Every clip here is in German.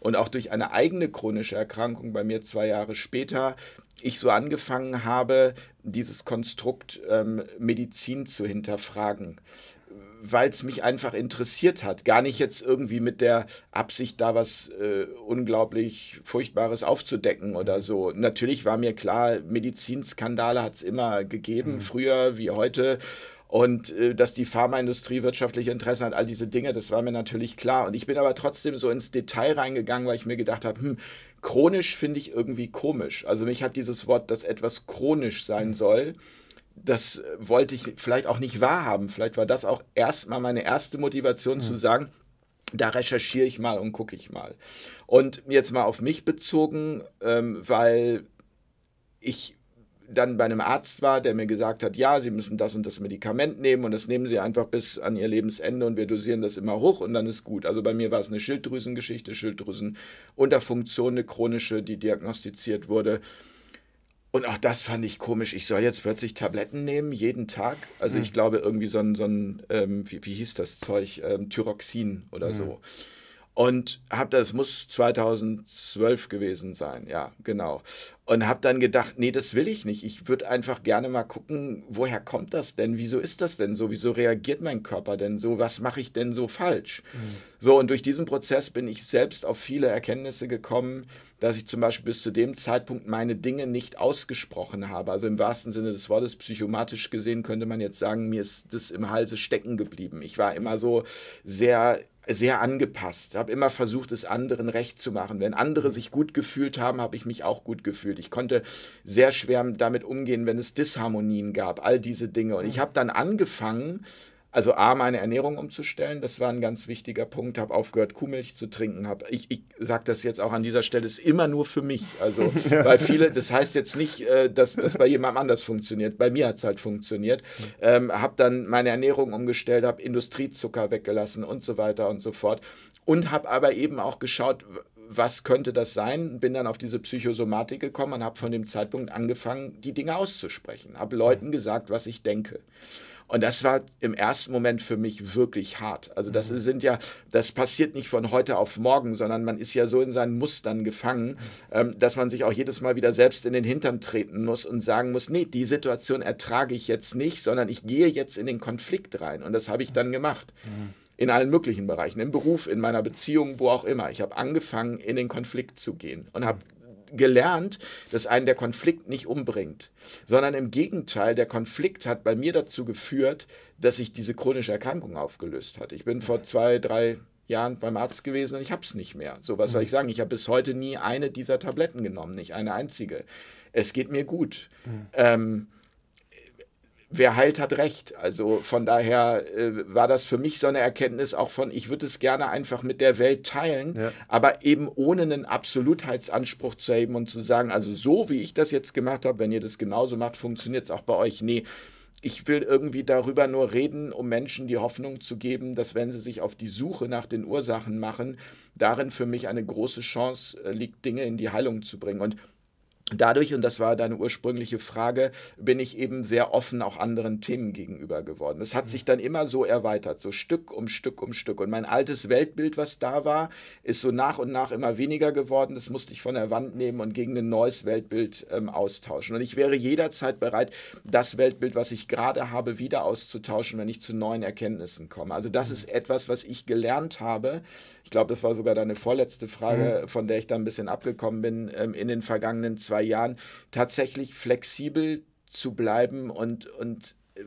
und auch durch eine eigene chronische Erkrankung bei mir zwei Jahre später ich so angefangen habe, dieses Konstrukt ähm, Medizin zu hinterfragen, weil es mich einfach interessiert hat. Gar nicht jetzt irgendwie mit der Absicht, da was äh, unglaublich Furchtbares aufzudecken oder mhm. so. Natürlich war mir klar, Medizinskandale hat es immer gegeben, mhm. früher wie heute und äh, dass die Pharmaindustrie wirtschaftliche Interessen hat, all diese Dinge, das war mir natürlich klar. Und ich bin aber trotzdem so ins Detail reingegangen, weil ich mir gedacht habe, hm, chronisch finde ich irgendwie komisch. Also mich hat dieses Wort, dass etwas chronisch sein soll, das äh, wollte ich vielleicht auch nicht wahrhaben. Vielleicht war das auch erstmal meine erste Motivation mhm. zu sagen, da recherchiere ich mal und gucke ich mal. Und jetzt mal auf mich bezogen, ähm, weil ich dann bei einem Arzt war, der mir gesagt hat, ja, Sie müssen das und das Medikament nehmen und das nehmen Sie einfach bis an Ihr Lebensende und wir dosieren das immer hoch und dann ist gut. Also bei mir war es eine Schilddrüsengeschichte, Schilddrüsenunterfunktion, eine chronische, die diagnostiziert wurde. Und auch das fand ich komisch. Ich soll jetzt plötzlich Tabletten nehmen, jeden Tag. Also mhm. ich glaube irgendwie so ein, so ein ähm, wie, wie, hieß das Zeug, ähm, Thyroxin oder mhm. so und habe das muss 2012 gewesen sein, ja, genau. Und habe dann gedacht, nee, das will ich nicht. Ich würde einfach gerne mal gucken, woher kommt das denn? Wieso ist das denn so? Wieso reagiert mein Körper denn so? Was mache ich denn so falsch? Mhm. So, und durch diesen Prozess bin ich selbst auf viele Erkenntnisse gekommen, dass ich zum Beispiel bis zu dem Zeitpunkt meine Dinge nicht ausgesprochen habe. Also im wahrsten Sinne des Wortes, psychomatisch gesehen, könnte man jetzt sagen, mir ist das im Halse stecken geblieben. Ich war immer so sehr sehr angepasst, habe immer versucht, es anderen recht zu machen. Wenn andere sich gut gefühlt haben, habe ich mich auch gut gefühlt. Ich konnte sehr schwer damit umgehen, wenn es Disharmonien gab, all diese Dinge. Und ich mhm. habe dann angefangen, also A, meine Ernährung umzustellen, das war ein ganz wichtiger Punkt. Habe aufgehört, Kuhmilch zu trinken. Hab, ich ich sage das jetzt auch an dieser Stelle, ist immer nur für mich. Also, ja. weil viele, das heißt jetzt nicht, äh, dass das bei jemandem anders funktioniert. Bei mir hat es halt funktioniert. Ähm, habe dann meine Ernährung umgestellt, habe Industriezucker weggelassen und so weiter und so fort. Und habe aber eben auch geschaut, was könnte das sein? Bin dann auf diese Psychosomatik gekommen und habe von dem Zeitpunkt angefangen, die Dinge auszusprechen. Habe Leuten gesagt, was ich denke. Und das war im ersten Moment für mich wirklich hart. Also das mhm. sind ja, das passiert nicht von heute auf morgen, sondern man ist ja so in seinen Mustern gefangen, ähm, dass man sich auch jedes Mal wieder selbst in den Hintern treten muss und sagen muss, nee, die Situation ertrage ich jetzt nicht, sondern ich gehe jetzt in den Konflikt rein. Und das habe ich dann gemacht. Mhm in allen möglichen Bereichen, im Beruf, in meiner Beziehung, wo auch immer. Ich habe angefangen, in den Konflikt zu gehen und habe gelernt, dass einen der Konflikt nicht umbringt, sondern im Gegenteil, der Konflikt hat bei mir dazu geführt, dass ich diese chronische Erkrankung aufgelöst hat. Ich bin vor zwei, drei Jahren beim Arzt gewesen und ich habe es nicht mehr. So, was soll ich mhm. sagen? Ich habe bis heute nie eine dieser Tabletten genommen, nicht eine einzige. Es geht mir gut. Mhm. Ähm, wer heilt, hat recht. Also von daher äh, war das für mich so eine Erkenntnis auch von, ich würde es gerne einfach mit der Welt teilen, ja. aber eben ohne einen Absolutheitsanspruch zu erheben und zu sagen, also so wie ich das jetzt gemacht habe, wenn ihr das genauso macht, funktioniert es auch bei euch. Nee. Ich will irgendwie darüber nur reden, um Menschen die Hoffnung zu geben, dass wenn sie sich auf die Suche nach den Ursachen machen, darin für mich eine große Chance äh, liegt, Dinge in die Heilung zu bringen. Und dadurch, und das war deine ursprüngliche Frage, bin ich eben sehr offen auch anderen Themen gegenüber geworden. Es hat mhm. sich dann immer so erweitert, so Stück um Stück um Stück. Und mein altes Weltbild, was da war, ist so nach und nach immer weniger geworden. Das musste ich von der Wand nehmen und gegen ein neues Weltbild ähm, austauschen. Und ich wäre jederzeit bereit, das Weltbild, was ich gerade habe, wieder auszutauschen, wenn ich zu neuen Erkenntnissen komme. Also das mhm. ist etwas, was ich gelernt habe. Ich glaube, das war sogar deine vorletzte Frage, mhm. von der ich da ein bisschen abgekommen bin, ähm, in den vergangenen zwei drei Jahren tatsächlich flexibel zu bleiben und, und äh,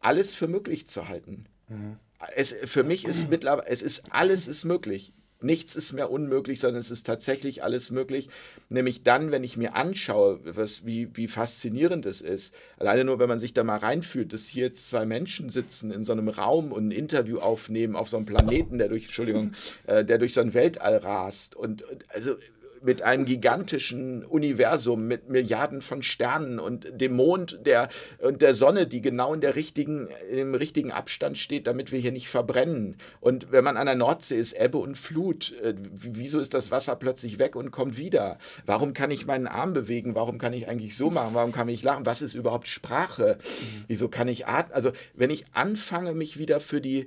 alles für möglich zu halten. Mhm. Es, für mich ist mittlerweile, es ist alles ist möglich. Nichts ist mehr unmöglich, sondern es ist tatsächlich alles möglich. Nämlich dann, wenn ich mir anschaue, was, wie, wie faszinierend es ist. Alleine nur, wenn man sich da mal reinfühlt, dass hier jetzt zwei Menschen sitzen in so einem Raum und ein Interview aufnehmen auf so einem Planeten, der durch, Entschuldigung, äh, der durch so ein Weltall rast. Und, und also mit einem gigantischen Universum, mit Milliarden von Sternen und dem Mond der, und der Sonne, die genau in der richtigen, im richtigen Abstand steht, damit wir hier nicht verbrennen. Und wenn man an der Nordsee ist, Ebbe und Flut, äh, wieso ist das Wasser plötzlich weg und kommt wieder? Warum kann ich meinen Arm bewegen? Warum kann ich eigentlich so machen? Warum kann ich lachen? Was ist überhaupt Sprache? Mhm. Wieso kann ich atmen? Also wenn ich anfange, mich wieder für die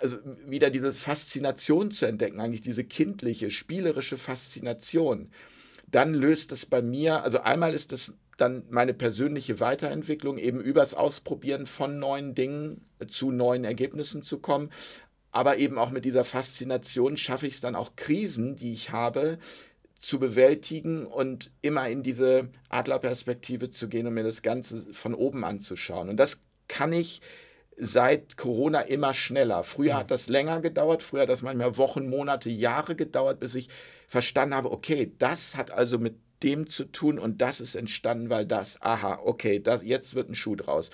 also wieder diese Faszination zu entdecken, eigentlich diese kindliche, spielerische Faszination, dann löst das bei mir, also einmal ist das dann meine persönliche Weiterentwicklung, eben übers Ausprobieren von neuen Dingen zu neuen Ergebnissen zu kommen. Aber eben auch mit dieser Faszination schaffe ich es dann auch Krisen, die ich habe, zu bewältigen und immer in diese Adlerperspektive zu gehen und mir das Ganze von oben anzuschauen. Und das kann ich seit Corona immer schneller. Früher mhm. hat das länger gedauert, früher hat das manchmal Wochen, Monate, Jahre gedauert, bis ich verstanden habe, okay, das hat also mit dem zu tun und das ist entstanden, weil das, aha, okay, das, jetzt wird ein Schuh draus.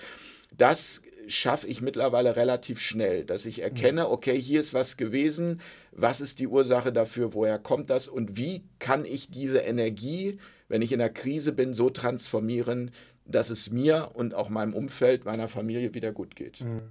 Das schaffe ich mittlerweile relativ schnell, dass ich erkenne, okay, hier ist was gewesen, was ist die Ursache dafür, woher kommt das und wie kann ich diese Energie, wenn ich in der Krise bin, so transformieren, dass es mir und auch meinem Umfeld, meiner Familie wieder gut geht. Mhm.